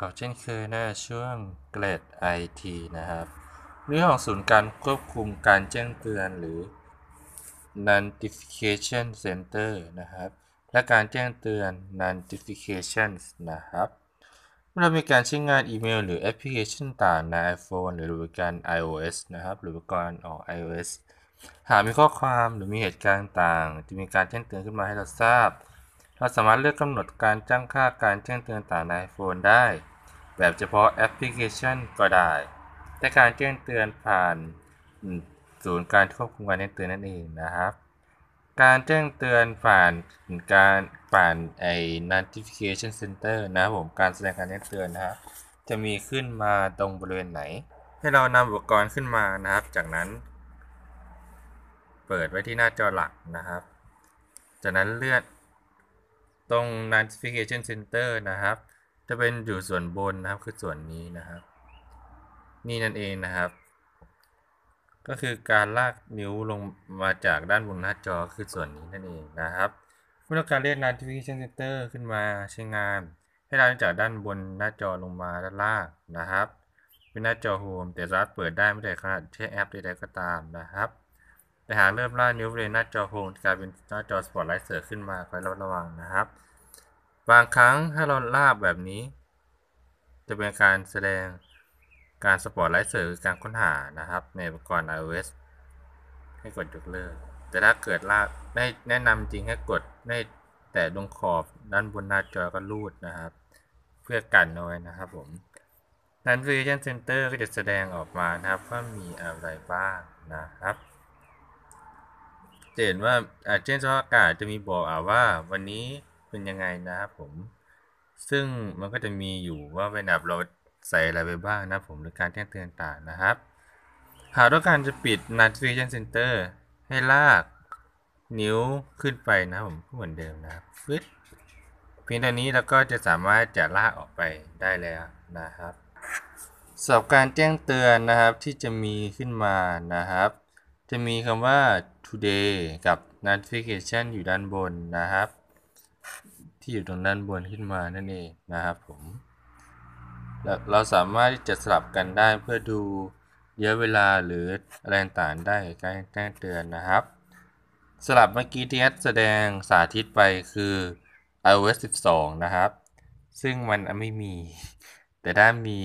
ก็เช่นเคยนะช่วงเกรด IT นะครับเรื่องของศูนย์การควบคุมการแจ้งเตือนหรือ notification center นะครับและการแจ้งเตือน notifications นะครับเมื่อเรามีการใช้งานอีเมลหรือแอปพลิเคชันต่างใน iPhone หรือบริการ iOS นะครับหรือบริการออก iOS หากมีข้อความหรือมีเหตุการณ์ต่าง จะมีการแจ้งเตือนขึ้นมาให้เราทราบเราสามารถเลือกกำหนดการจ้างค่า การแจ้งเตือนต่างใน iPhone ได้ แบบเฉพาะแอปพลิเคชันก็ได้ แต่การแจ้งเตือนผ่านศูนย์การควบคุมการแจ้งเตือนนั่นเองนะครับ การแจ้งเตือนผ่านการผ่านไอ้ notification center นะผม การแสดงการแจ้งเตือนนะครับ จะมีขึ้นมาตรงบริเวณไหนให้เรานำอุปกรณ์ขึ้นมานะครับ จากนั้น เปิดไว้ที่หน้าจอหลักนะครับ จากนั้นเลื่อนตรง notification center นะครับ จะเป็นอยู่ส่วนบนนะครับ คือส่วนนี้นะครับ นี่นั่นเองนะครับ ก็คือการลากนิ้วลงมาจากด้านบนหน้าจอคือส่วนนี้นั่นเองนะครับเมื่อการเรียก notification center ขึ้นมาใช้งาน ให้เราจากด้านบนหน้าจอลงมาด้านล่างนะครับ เป็นหน้าจอโฮมแต่สามารถเปิดได้ไม่แต่ขนาดใช้แอปใดๆก็ตามนะครับแต่หากเริ่มล่านิ้วเวณหน้าจอโฮมกลายเป็นหน้าจอสปอร์ตไลท์เสร์ขึ้นมาคอยระระวังนะครับ บางครั้งถ้าเราลาบแบบนี้ จะเป็นการแสดงการสปอร์ตไลท์เส์ฟการค้นหานะครับ ในอุปกรณ์ iOS ให้กดยกเลิกแต่ถ้าเกิดลาบไแนะนำจริงให้กดในแต่ตรงขอบด้านบนหน้าจอก็รูดนะครับ เพื่อกันน้อยนะครับ ผมนั้น v i s เซ็นเตอร์ก็จะแสดงออกมานะครับ ว่ามีอะไรบ้างนะครับจะเห็นว่าอเช่นสภาพอากาศจะมีบอกอาว่าวันนี้เป็นยังไงนะครับผม ซึ่งมันก็จะมีอยู่ว่าเวนับเราใส่อะไรไปบ้างนะผมหรือการแจ้งเตือนต่างนะครับ หากต้องการจะปิด notification center ให้ลากนิ้วขึ้นไปนะผมเหมือนเดิมนะฟึดเพียงเท่านี้แล้วก็จะสามารถจะลากออกไปได้แล้วนะครับสำหรับการแจ้งเตือนนะครับที่จะมีขึ้นมานะครับ จะมีคำว่า today กับ notification อยู่ด้านบนนะครับ ที่อยู่ตรงด้านบนขึ้นมานั่นเองนะครับผม เราสามารถที่จะสลับกันได้เพื่อดูเยอะเวลาหรืออะไรต่างได้การแจ้งเตือนนะครับสลับเมื่อกี้ที่แอดแสดงสาธิตไปคือ iOS 12 นะครับ ซึ่งมันไม่มี แต่ถ้ามี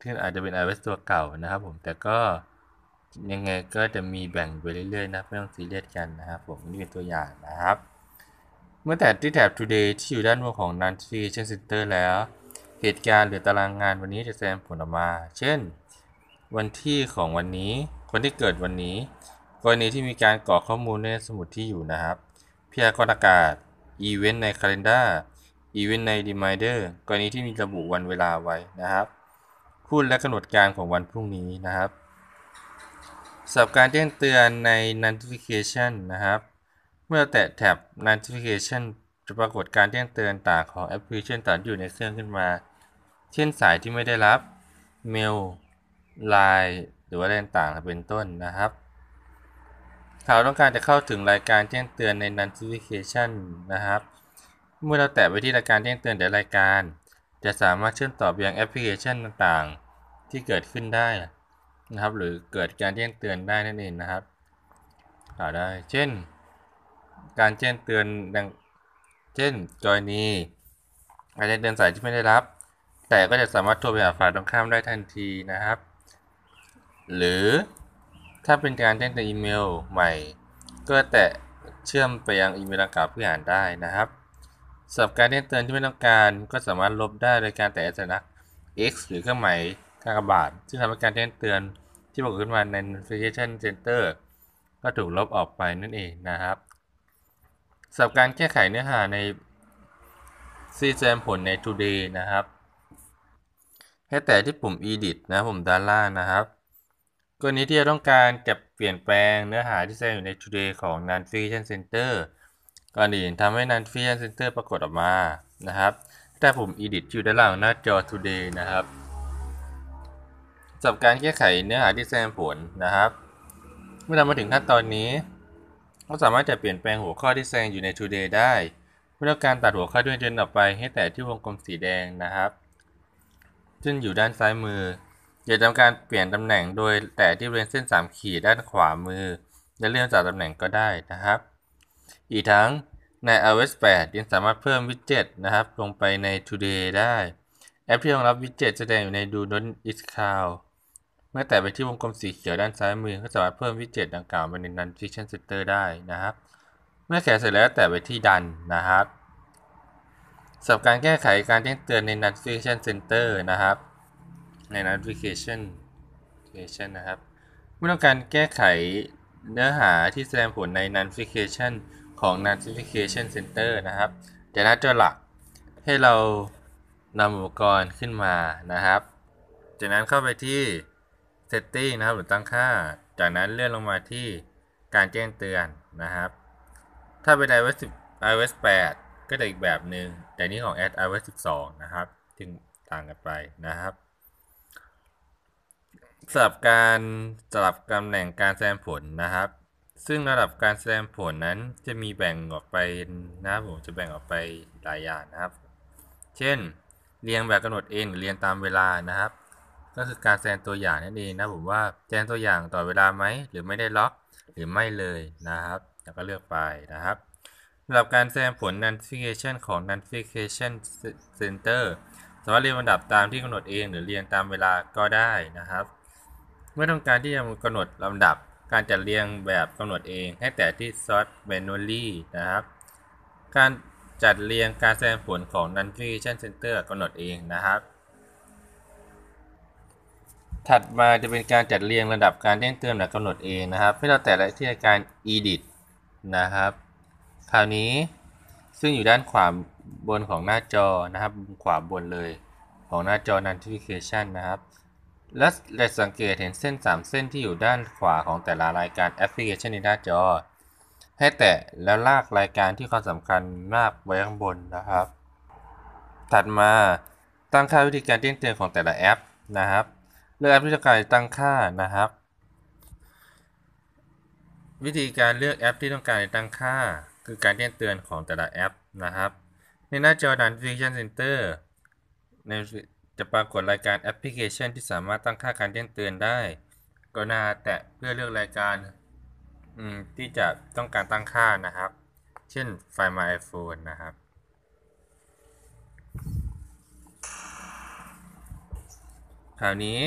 ที่อาจจะเป็น iOS ตัวเก่านะครับ ผมแต่ก็ยังไงก็จะมีแบ่งไปเรื่อยๆนะไม่ต้องซีเรียสกันนะครับผมนี่เป็นตัวอย่างนะครับ เมื่อแต่ที่แถบ today ที่อยู่ด้านบนของ nancy เช t i o n center แล้ว เหตุการณ์หรือตารางงานวันนี้จะแสดงผลออกมา เช่น วันที่ของวันนี้ คนที่เกิดวันนี้กรณีที่มีการกรอกข้อมูลในสมุดที่อยู่นะครับพยากรณ์อากาศอีเวนต์ใน c a ล e n d a r อีเวนต์ในดมายเดอร์กรณีที่มีระบุวันเวลาไว้นะครับพูดและกำหนดการของวันพรุ่งนี้นะครับสำหรับการแจ้งเตือนใน notification นะครับ เมื่อแตะแท็บ notification จะปรากฏการแจ้งเตือนต่างของแอปพลิเคชันต่างอยู่ในเครื่องขึ้นมาเช่นสายที่ไม่ได้รับเมลไลน์หรือว่าอะไรต่างเป็นต้นนะครับ้าาต้องการจะเข้าถึงรายการแจ้งเตือนใน notification นะครับเมื่อเราแตะไปที่รายการแจ้งเตือนแต่รายการ จะสามารถเชื่อมต่อไปยังแอปพลิเคชันต่างๆที่เกิดขึ้นได้นะครับหรือเกิดการแจ้งเตือนได้นั่นเองนะครับหาได้เช่น การแจ้งเตือนดังเช่นจอยนีการแจ้งเตือนสายที่ไม่ได้รับ แต่ก็จะสามารถโทรไปหาฝ่ายตรงข้ามได้ทันทีนะครับ หรือถ้าเป็นการแจ้งเตือนอีเมลใหม่ ก็แต่ เชื่อมไปยังอีเมลดังกล่าวเพื่ออ่านได้นะครับสำหรับการแจ้งเตือนที่ไม่ต้องการ ก็สามารถลบได้โดยการแตะสัญลักษณ์ X หรือเครื่องหมายกากระบาทซึ่งทำให้การแจ้งเตือนที่ปรากฏขึ้นมาใน notification center ก็ถูกลบออกไปนั่นเองนะครับสำหรับการแก้ไขเนื้อหาใน c ีแผลใน today นะครับให้แต่ที่ปุ่ม edit นะผมด้านล่างนะครับกรณีที่จะต้องการเก็บเปลี่ยนแปลงเนื้อหาที่แสดงอยู่ใน today ของ notification center ก่อนอื่นทำให้ notification center ปรากฏออกมานะครับ แต่ปุ่ม edit อยู่ด้านล่างหน้าจอ today นะครับสำหรับการแก้ไขเนื้อหาที่แสดงผลนะครับ เมื่อเรามาถึงขั้นตอนนี้ เราสามารถจะเปลี่ยนแปลงหัวข้อที่แสดงอยู่ใน today ได้ เพื่อการตัดหัวข้อด้วยเจนออกไป ให้แต่ที่วงกลมสีแดงนะครับ ซึ่งอยู่ด้านซ้ายมืออย่าทำการเปลี่ยนตำแหน่งโดยแต่ที่บริเวณเส้น 3 ขีดด้านขวามือจะเลื่อนจากตำแหน่งก็ได้นะครับ อีกทั้งใน iOS 8ยังสามารถเพิ่มวิดเจ็ตนะครับลงไปใน Today ได้ แอปที่รองรับวิดเจ็ตแสดงอยู่ใน Do Not Is c l คาวมื่อแตะไปที่วงกลมสีเขียวด้านซ้ายมือก็สามารถเพิ่มวิเจิตดังกล่าวไปในนัน p ิช i t i o n Center ได้นะครับ เมื่อแขะเสร็จแล้วแตะไปที่ดันนะครับสำหรับการแก้ไขการแจ้งเตือนใน Notification Center นะครับใน Notification Notification นะครับเมื่อต้องการแก้ไขเนื้อหาที่แสดงผลใน Notification ของ Notification Center นะครับจะน้าจะหลักให้เรานำอุปกรณ์ขึ้นมานะครับ จากนั้นเข้าไปที่ setting นะครับหรือตั้งค่า จากนั้นเลื่อนลงมาที่การแจ้งเตือนนะครับ ถ้าเป็น iOS 10 iOS 8 ก็จะอีกแบบหนึง่งแต่นี้ของ iOS 12 นะครับจึงต่างกันไปนะครับสรับการสลับตำแหน่งการแสดงผลนะครับ ซึ่งระดับการแสดงผลนั้นจะมีแบ่งออกไปนะครับผมจะแบ่งออกไปหลายอย่างนะครับ เช่น เรียงแบบกำหนดเองหรือเรียงตามเวลานะครับก็คือการแสดงตัวอย่างนั่นเองนะผมว่าแสดงตัวอย่างต่อเวลาไหมหรือไม่ได้ล็อก หรือไม่เลยนะครับ แล้วก็เลือกไปนะครับสำหรับการแสดงผล notification ของ notification center สามารถเรียงลำดับตามที่กำหนดเอง หรือเรียงตามเวลาก็ได้นะครับ เมื่อต้องการที่จะกำหนดลำดับการจัดเรียงแบบกำหนดเองให้แต่ที่ sort manually นะครับการจัดเรียงการแสดงผลของ notification center กำหนดเองนะครับถัดมาจะเป็นการจัดเรียงระดับการแจ้งเตือนและกำหนดเองนะครับ ให้เราแต่ละที่การ edit นะครับคราวนี้ซึ่งอยู่ด้านขวาบนของหน้าจอนะครับ ขวาบนเลยของหน้าจอ notification นะครับและแะสังเกตเห็นเส้น 3 เส้นที่อยู่ด้านขวาของแต่ละรายการแอปพลิเคชันในหน้าจอ ให้แตะแล้วลากรายการที่ความสำคัญมากไว้ข้างบนนะครับ ถัดมาตั้งค่าวิธีการแจ้งเตือนของแต่ละแอปนะครับเลือกแอปที่จะกายตั้งค่านะครับ วิธีการเลือกแอปที่ต้องการตั้งค่า คือการแจ้งเตือนของแต่ละแอปนะครับในหน้าจอ Notification Center ในจะปรากฏรายการแอปพลิเคชันที่สามารถตั้งค่าการแจ้งเตือนได้ ก็น่าแตะเพื่อเลือกรายการที่จะต้องการตั้งค่านะครับ เช่นไฟล์ My iPhone นะครับคราวนี้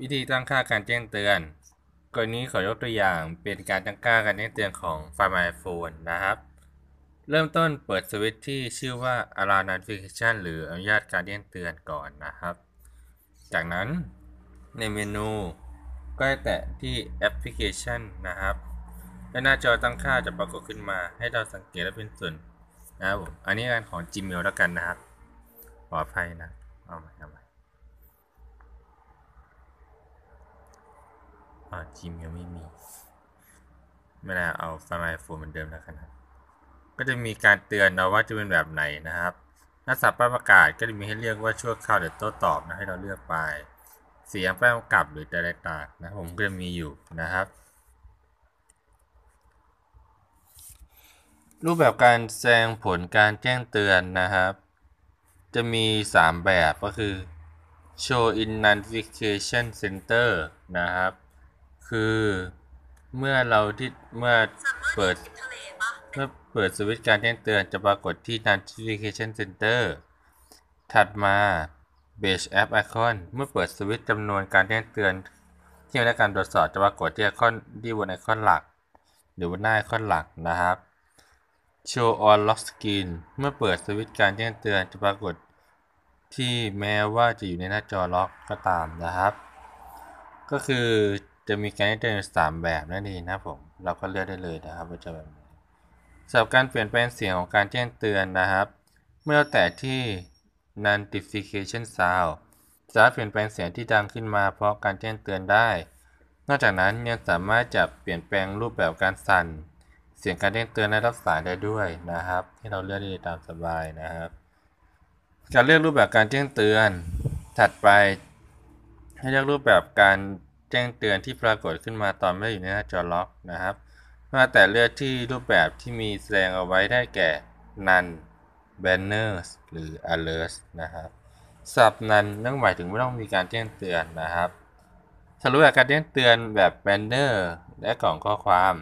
วิธีตั้งค่าการแจ้งเตือนกรณีขอยกตัวอย่างเป็นการตั้งค่าการแจ้งเตือนของไฟล์ My Phone นะครับ เริ่มต้นเปิดสวิตช์ที่ชื่อว่า Alarm Notification หรืออนุญาตการแจ้งเตือนก่อนนะครับ จากนั้นในเมนูก็แตะที่แอปพลิเคชันนะครับแล้วหน้าจอตั้งค่าจะปรากฏขึ้นมาให้เราสังเกตและเป็นส่วนนะครับ อันนี้การของ Gmail แล้วกันนะครับปลอดภัยนะเอาใหม่เอาใหม่อ๋อจิมยังไม่มีไม่น่าเอาฟังไอโฟนเหมือนเดิมแล้วกันนะก็จะมีการเตือนเราว่าจะเป็นแบบไหนนะครับหน้าสับป้ายประกาศก็จะมีให้เลือกว่าชั่วคราวหรือโต้ตอบนะให้เราเลือกไป เสียงแป้งกลับหรือแต่ละตากนะผมก็มีอยู่นะครับ รูปแบบการแสดงผลการแจ้งเตือนนะครับ จะมี 3 แบบก็คือ show in notification center นะครับคือเมื่อเราที่เมื่อเปิดเมื่อเปิดสวิตช์การแจ้งเตือนจะปรากฏที่ Notification Center ถัดมา Base App Icon เมื่อเปิดสวิตช์จำนวนการแจ้งเตือนที่ได้การตรวจสอบจะปรากฏที่ไอคอนที่บนไอคอนหลักหรือบนหน้าไอคอนหลักนะครับ Show on Lock Screen เมื่อเปิดสวิตช์การแจ้งเตือนจะปรากฏที่แม้ว่าจะอยู่ในหน้าจอล็อก ก็ตามนะครับ ก็คือจะมีการ้เือนสามแบบนั่นเองนะผมเราก็เลือกได้เลยนะครับว่าจะแบบนสำหรับการเปลี่ยนแปลงเสียงของการแจ้งเตือนนะครับ เมื่อแต่ที่ notification sound สามารถเปลี่ยนแปลงเสียงที่ดังขึ้นมาเพราะการแจ้งเตือนได้ นอกจากนั้นยังสามารถจะ เปลี่ยนแปลงรูปแบบการสั่นเสียงการแจ้งเตือนในรับสายได้ด้วยนะครับให้เราเลือกได้ตามสบายนะครับการเลือกรูปแบบการแจ้งเตือน ถัดไป ให้เลือกรูปแบบการแจ้งเตือนที่ปรากฏขึ้นมาตอนไม่อยู่ในหน้าจอล็อกนะครับมาแต่เลือกที่รูปแบบที่มีแสดงเอาไว้ได้แก่ none banners หรือ alerts นะครับสับนั้นนั่นหมายถึงไม่ต้องมีการแจ้งเตือนนะครับสำหรับการแจ้งเตือนแบบ banner และกล่องข้อความ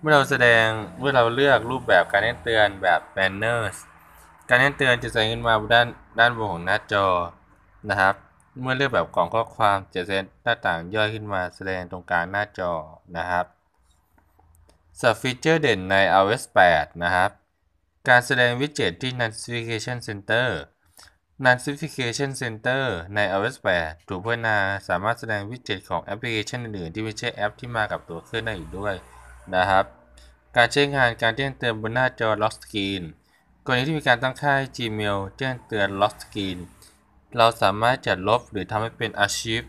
เมื่อเราแสดงเมื่อเราเลือกรูปแบบการแจ้งเตือนแบบ banners การแจ้งเตือนจะแสดงขึ้นมาด้านด้านบนของหน้าจอนะครับเมื่อเลือกแบบกล่องข้อความจะแสดงหน้าต่างย่อยขึ้นมาแสดงตรงกลางหน้าจอนะครับสับฟีเจอร์เด่นใน iOS 8 นะครับ การแสดงวิดเจ็ตที่ Notification Center Notification Center ใน iOS 8 ถูกพัฒนาสามารถแสดงวิดเจ็ตของแอปพลิเคชันอื่น ๆ ที่ไม่ใช่แอป ที่มากับตัวเครื่องได้อีกด้วยนะครับ การใช้งานการแจ้งเตือนบนหน้าจอ Lock Screen กรณีที่มีการตั้งค่า Gmail แจ้งเตือน Lock Screen เราสามารถจัดลบหรือทำให้เป็น Archive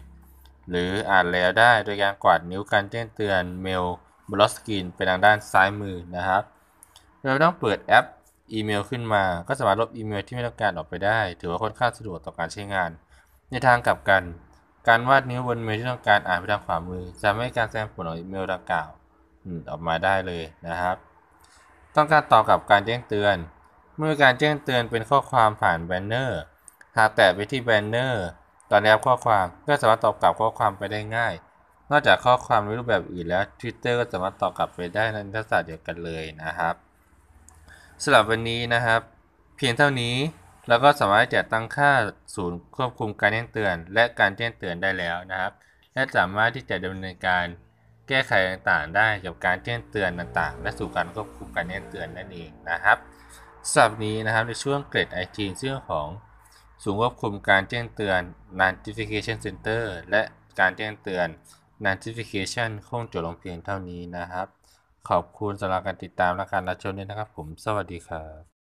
หรืออ่านแล้วได้โดยการกวาดนิ้วการแจ้งเตือนเมลบล็อกสกรีนไปทางด้านซ้ายมือนะครับเราต้องเปิดแอปอีเมลขึ้นมา ก็สามารถลบอีเมล ที่ไม่ต้องการออกไปได้ ถือว่าค่อนข้างสะดวกต่อการใช้งาน ในทางกลับกันการวาดนิ้วบนเมล ที่ต้องการอ่านไปทางขวามือ จะไม่การแสดงผลของอีเมลดังกล่าวออกมาได้เลยนะครับ ต้องการตอบกับการแจ้งเตือน เมื่อการแจ้งเตือนเป็นข้อความผ่านแบนเนอร์หากแตะไปที่แบนเนอร์ ตอนแอบข้อความ ก็สามารถตอบกลับข้อความไปได้ง่าย นอกจากข้อความในรูปแบบอื่นแล้ว Twitter ก็สามารถตอบกลับไปได้ในทักษะเดียวกันเลยนะครับสำหรับวันนี้นะครับ เพียงเท่านี้เราก็สามารถจัดตั้งค่าศูนย์ควบคุมการแจ้งเตือน และการแจ้งเตือนได้แล้วนะครับ และสามารถที่จะดำเนินการแก้ไขต่างๆ ได้เกี่ยวกับการแจ้งเตือนต่างๆ และสู่การควบคุมการแจ้งเตือนนั่นเองนะครับสับนี้นะครับในช่วงเกรดไอทีเรื่องของศูนย์ควบคุมการแจ้งเตือน notification center และการแจ้งเตือน notification คงจบลงเพียงเท่านี้นะครับ ขอบคุณสำหรับการติดตามและการรับชมนี้นะครับผม สวัสดีครับ